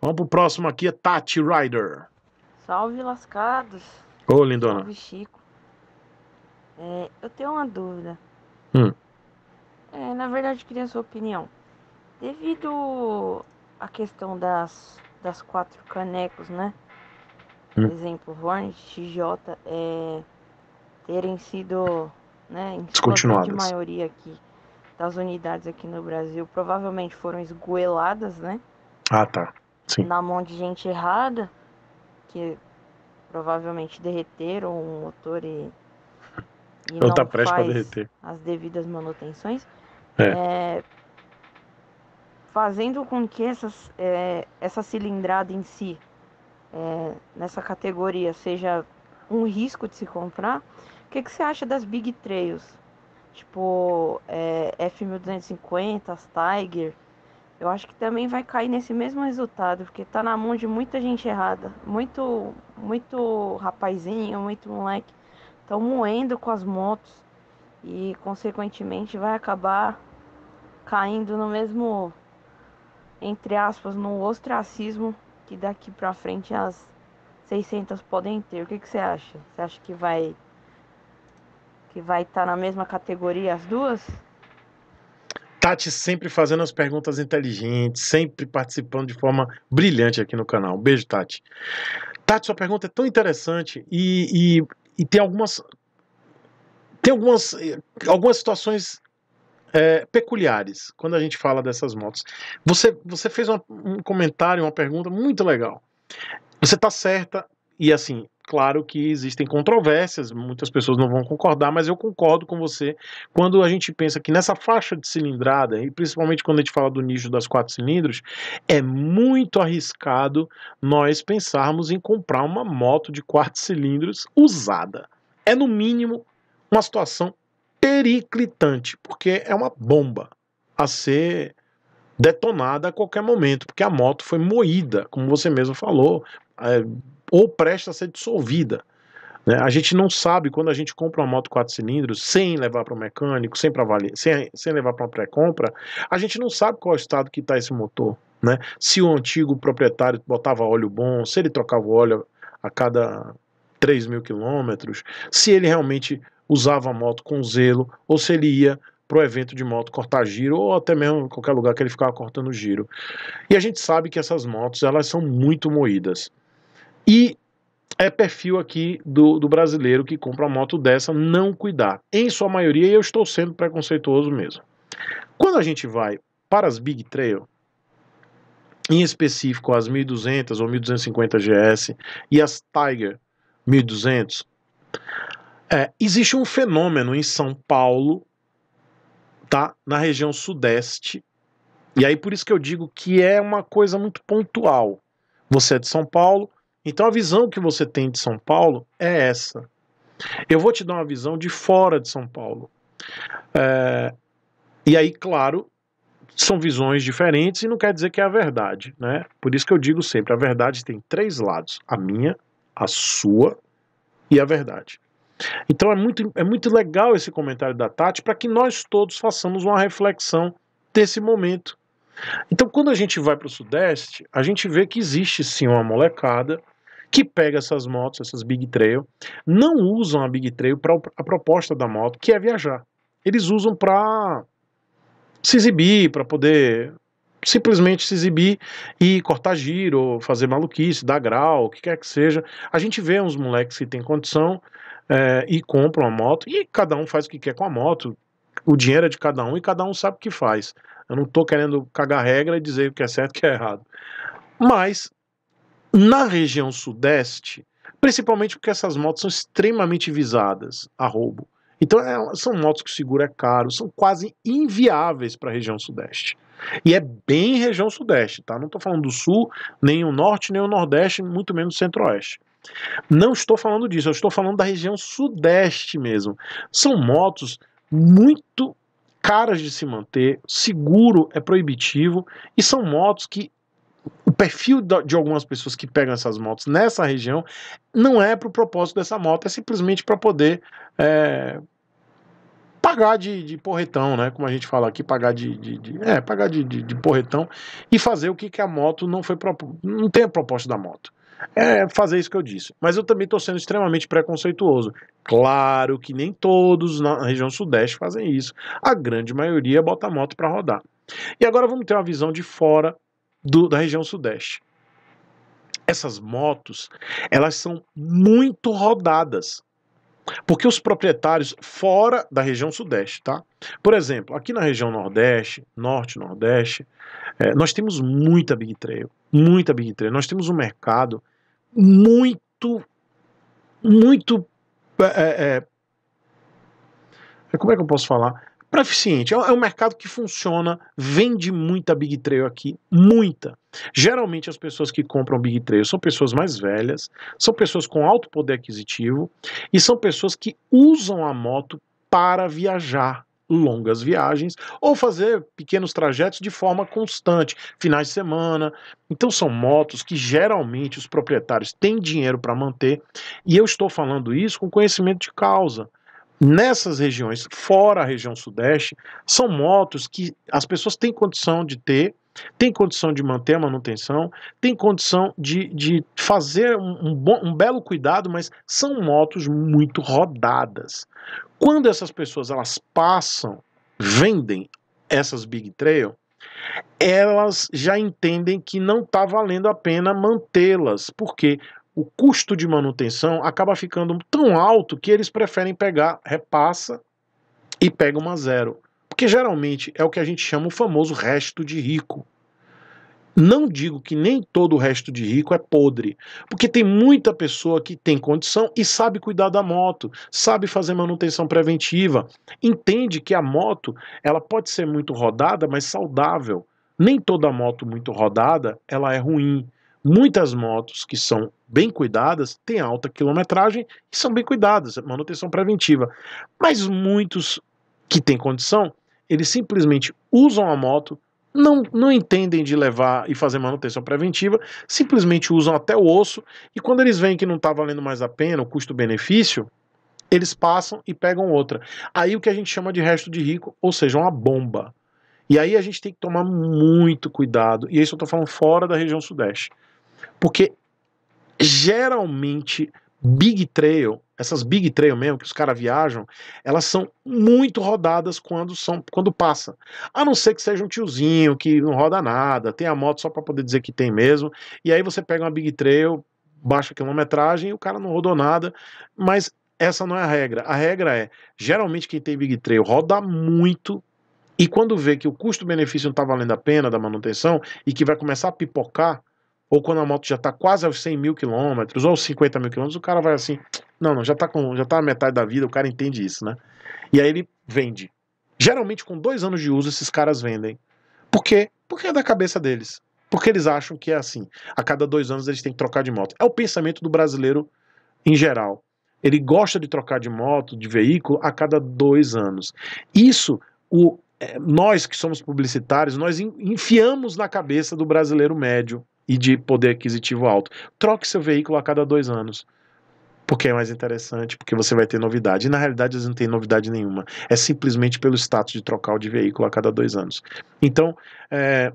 Vamos pro próximo aqui, é Tati Ryder. Salve, lascados. Ô, lindona. Salve, Chico. É, eu tenho uma dúvida. Hum. É, na verdade, queria a sua opinião. Devido à questão das, das quatro canecos, né? Por hum. exemplo, Hornet, XJ, é, terem sido né, em Descontinuadas. maioria aqui das unidades aqui no Brasil provavelmente foram esgoeladas, né? Ah, tá. Sim. na mão de gente errada, que provavelmente derreteram o motor e, e não tá faz as devidas manutenções, é. É, fazendo com que essas, é, essa cilindrada em si, é, nessa categoria, seja um risco de se comprar, o que, que você acha das Big Trails? Tipo, é, F1250, as Tiger, eu acho que também vai cair nesse mesmo resultado, porque tá na mão de muita gente errada, muito, muito rapazinho, muito moleque, estão moendo com as motos e, consequentemente, vai acabar caindo no mesmo, entre aspas, no ostracismo que daqui para frente as 600 podem ter. O que, que você acha? Você acha que vai que vai estar tá na mesma categoria as duas? Tati sempre fazendo as perguntas inteligentes, sempre participando de forma brilhante aqui no canal. Um beijo, Tati. Tati, sua pergunta é tão interessante e, e, e tem algumas. Tem algumas, algumas situações é, peculiares quando a gente fala dessas motos. Você, você fez um comentário, uma pergunta muito legal. Você está certa, e assim, Claro que existem controvérsias, muitas pessoas não vão concordar, mas eu concordo com você quando a gente pensa que nessa faixa de cilindrada, e principalmente quando a gente fala do nicho das quatro cilindros, é muito arriscado nós pensarmos em comprar uma moto de quatro cilindros usada. É, no mínimo, uma situação periclitante, porque é uma bomba a ser detonada a qualquer momento, porque a moto foi moída, como você mesmo falou. É, ou presta a ser dissolvida. Né? A gente não sabe quando a gente compra uma moto quatro cilindros sem levar para o mecânico, sem, avaliar, sem, sem levar para uma pré-compra, a gente não sabe qual é o estado que está esse motor. Né? Se o antigo proprietário botava óleo bom, se ele trocava óleo a cada 3 mil quilômetros, se ele realmente usava a moto com zelo ou se ele ia para o evento de moto cortar giro ou até mesmo em qualquer lugar que ele ficava cortando giro. E a gente sabe que essas motos elas são muito moídas. E é perfil aqui do, do, brasileiro que compra uma moto dessa não cuidar. Em sua maioria, eu estou sendo preconceituoso mesmo. Quando a gente vai para as Big Trail, em específico as 1200 ou 1250 GS e as Tiger 1200, é, existe um fenômeno em São Paulo, tá? na região sudeste, e aí por isso que eu digo que é uma coisa muito pontual. Você é de São Paulo, então a visão que você tem de São Paulo é essa. Eu vou te dar uma visão de fora de São Paulo. É, e aí, claro, são visões diferentes e não quer dizer que é a verdade, né? Por isso que eu digo sempre, a verdade tem três lados: a minha, a sua e a verdade. Então é muito, é muito legal esse comentário da Tati para que nós todos façamos uma reflexão desse momento então, quando a gente vai para o Sudeste, a gente vê que existe sim uma molecada que pega essas motos, essas Big Trail, não usam a Big Trail para a proposta da moto, que é viajar. Eles usam para se exibir, para poder simplesmente se exibir e cortar giro, fazer maluquice, dar grau, o que quer que seja. A gente vê uns moleques que têm condição é, e compram a moto e cada um faz o que quer com a moto. O dinheiro é de cada um e cada um sabe o que faz. Eu não estou querendo cagar regra e dizer o que é certo e o que é errado. Mas na região sudeste, principalmente porque essas motos são extremamente visadas a roubo. Então é, são motos que o seguro é caro, são quase inviáveis para a região sudeste. E é bem região sudeste, tá? Não estou falando do sul, nem o norte, nem o nordeste, muito menos centro-oeste. Não estou falando disso, eu estou falando da região sudeste mesmo. São motos muito caras de se manter, seguro é proibitivo e são motos que o perfil de algumas pessoas que pegam essas motos nessa região não é para o propósito dessa moto, é simplesmente para poder é, pagar de, de, porretão, né? Como a gente fala aqui, pagar de, de, de é pagar de, de, porretão e fazer o que, que a moto não foi não tem a proposta da moto é fazer isso que eu disse. Mas eu também estou sendo extremamente preconceituoso. Claro que nem todos na região sudeste fazem isso. A grande maioria bota a moto para rodar. E agora vamos ter uma visão de fora do, da região sudeste. Essas motos, elas são muito rodadas. Porque os proprietários fora da região sudeste, tá? Por exemplo, aqui na região nordeste, norte, nordeste, é, nós temos muita big trail, muita big trail. Nós temos um mercado muito, muito. É é, é, é, como é que eu posso falar? Para eficiente. É, é um mercado que funciona, vende muita Big Trail aqui, muita. Geralmente as pessoas que compram Big Trail são pessoas mais velhas, são pessoas com alto poder aquisitivo e são pessoas que usam a moto para viajar longas viagens ou fazer pequenos trajetos de forma constante, finais de semana. Então são motos que geralmente os proprietários têm dinheiro para manter, e eu estou falando isso com conhecimento de causa. Nessas regiões, fora a região sudeste, são motos que as pessoas têm condição de ter tem condição de manter a manutenção, tem condição de, de fazer um, bom, um belo cuidado, mas são motos muito rodadas. Quando essas pessoas elas passam, vendem essas Big Trail, elas já entendem que não está valendo a pena mantê-las, porque o custo de manutenção acaba ficando tão alto que eles preferem pegar repassa e pega uma zero. Porque geralmente é o que a gente chama o famoso resto de rico. Não digo que nem todo o resto de rico é podre, porque tem muita pessoa que tem condição e sabe cuidar da moto, sabe fazer manutenção preventiva, entende que a moto ela pode ser muito rodada, mas saudável. Nem toda moto muito rodada ela é ruim. Muitas motos que são bem cuidadas têm alta quilometragem e são bem cuidadas, manutenção preventiva. Mas muitos que têm condição eles simplesmente usam a moto, não, não entendem de levar e fazer manutenção preventiva, simplesmente usam até o osso, e quando eles veem que não está valendo mais a pena o custo-benefício, eles passam e pegam outra. Aí o que a gente chama de resto de rico, ou seja, uma bomba. E aí a gente tem que tomar muito cuidado, e isso eu estou falando fora da região sudeste, porque geralmente big trail, essas big trail mesmo que os caras viajam, elas são muito rodadas quando são quando passa. A não ser que seja um tiozinho que não roda nada, tem a moto só para poder dizer que tem mesmo. E aí você pega uma big trail, baixa quilometragem e o cara não rodou nada, mas essa não é a regra. A regra é, geralmente quem tem big trail roda muito e quando vê que o custo-benefício não está valendo a pena da manutenção e que vai começar a pipocar, ou quando a moto já está quase aos 100 mil quilômetros, ou 50 mil quilômetros, o cara vai assim, não, não, já está com, já tá a metade da vida, o cara entende isso, né? E aí ele vende. Geralmente com dois anos de uso esses caras vendem. Por quê? Porque é da cabeça deles. Porque eles acham que é assim. A cada dois anos eles têm que trocar de moto. É o pensamento do brasileiro em geral. Ele gosta de trocar de moto, de veículo, a cada dois anos. Isso, o, eh, nós que somos publicitários, nós enfiamos na cabeça do brasileiro médio e de poder aquisitivo alto. Troque seu veículo a cada dois anos. Porque é mais interessante, porque você vai ter novidade. E na realidade eles não têm novidade nenhuma. É simplesmente pelo status de trocar o de veículo a cada dois anos. Então, é,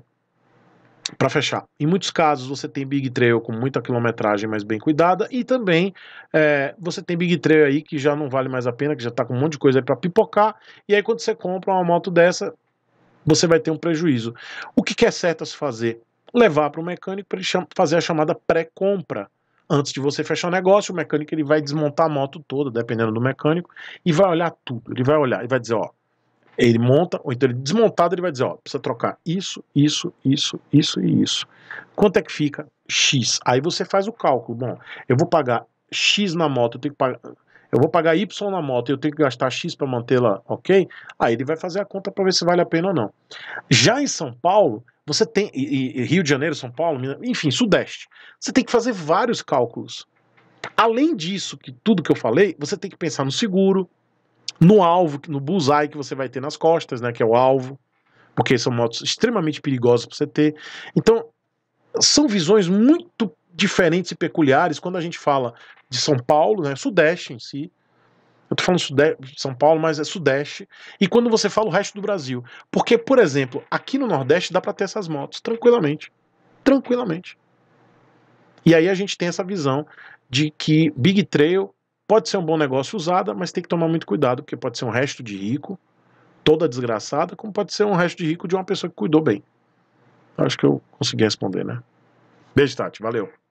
para fechar, em muitos casos você tem Big Trail com muita quilometragem, mas bem cuidada, e também é, você tem Big Trail aí que já não vale mais a pena, que já está com um monte de coisa para pipocar, e aí quando você compra uma moto dessa, você vai ter um prejuízo. O que, que é certo a se fazer? levar para o mecânico para ele fazer a chamada pré-compra. Antes de você fechar o negócio, o mecânico ele vai desmontar a moto toda, dependendo do mecânico, e vai olhar tudo. Ele vai olhar e vai dizer, ó, ele monta, ou então ele desmontado, ele vai dizer, ó, precisa trocar isso, isso, isso, isso e isso. Quanto é que fica? X. Aí você faz o cálculo. Bom, eu vou pagar X na moto, eu tenho que pagar eu vou pagar Y na moto e eu tenho que gastar X para mantê-la ok, aí ele vai fazer a conta para ver se vale a pena ou não. Já em São Paulo, você tem e, e Rio de Janeiro, São Paulo, Minas, enfim, Sudeste. Você tem que fazer vários cálculos. Além disso, que tudo que eu falei, você tem que pensar no seguro, no alvo, no bullseye que você vai ter nas costas, né, que é o alvo, porque são motos extremamente perigosas para você ter. Então, são visões muito diferentes e peculiares quando a gente fala de São Paulo, né, Sudeste em si, eu tô falando Sudeste, São Paulo, mas é Sudeste. E quando você fala o resto do Brasil. Porque, por exemplo, aqui no Nordeste dá para ter essas motos tranquilamente. Tranquilamente. E aí a gente tem essa visão de que Big Trail pode ser um bom negócio usada, mas tem que tomar muito cuidado, porque pode ser um resto de rico, toda desgraçada, como pode ser um resto de rico de uma pessoa que cuidou bem. Acho que eu consegui responder, né? Beijo, Tati. Valeu.